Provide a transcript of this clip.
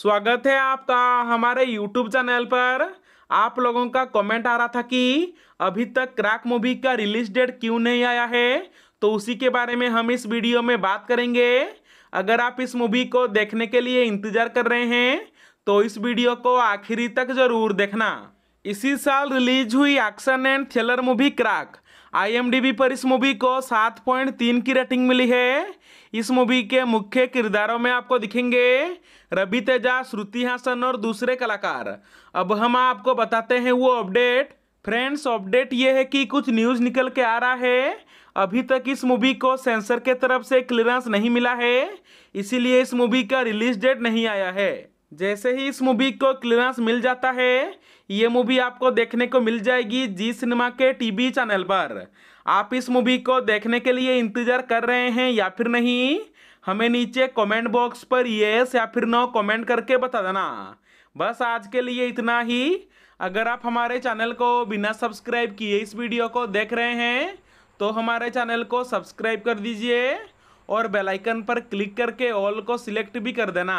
स्वागत है आपका हमारे यूट्यूब चैनल पर आप लोगों का कमेंट आ रहा था कि अभी तक क्रैक मूवी का रिलीज डेट क्यों नहीं आया है तो उसी के बारे में हम इस वीडियो में बात करेंगे अगर आप इस मूवी को देखने के लिए इंतज़ार कर रहे हैं तो इस वीडियो को आखिरी तक ज़रूर देखना इसी साल रिलीज हुई action and thriller movie crack IMDb पर इस मूवी को सात पॉइंट तीन की रेटिंग मिली है इस मूवी के मुख्य किरदारों में आपको दिखेंगे रवि तेजा श्रुति हासन और दूसरे कलाकार अब हम आपको बताते हैं वो अपडेट फ्रेंड्स अपडेट ये है कि कुछ न्यूज़ निकल के आ रहा है अभी तक इस मूवी को सेंसर के तरफ से क्लियरेंस नहीं मिला है इसीलिए इस मूवी का रिलीज डेट नहीं आया है जैसे ही इस मूवी को क्लियरेंस मिल जाता है ये मूवी आपको देखने को मिल जाएगी जी सिनेमा के टीवी चैनल पर आप इस मूवी को देखने के लिए इंतज़ार कर रहे हैं या फिर नहीं हमें नीचे कमेंट बॉक्स पर ये या फिर नो कमेंट करके बता देना बस आज के लिए इतना ही अगर आप हमारे चैनल को बिना सब्सक्राइब किए इस वीडियो को देख रहे हैं तो हमारे चैनल को सब्सक्राइब कर दीजिए और बेलाइकन पर क्लिक करके ऑल को सिलेक्ट भी कर देना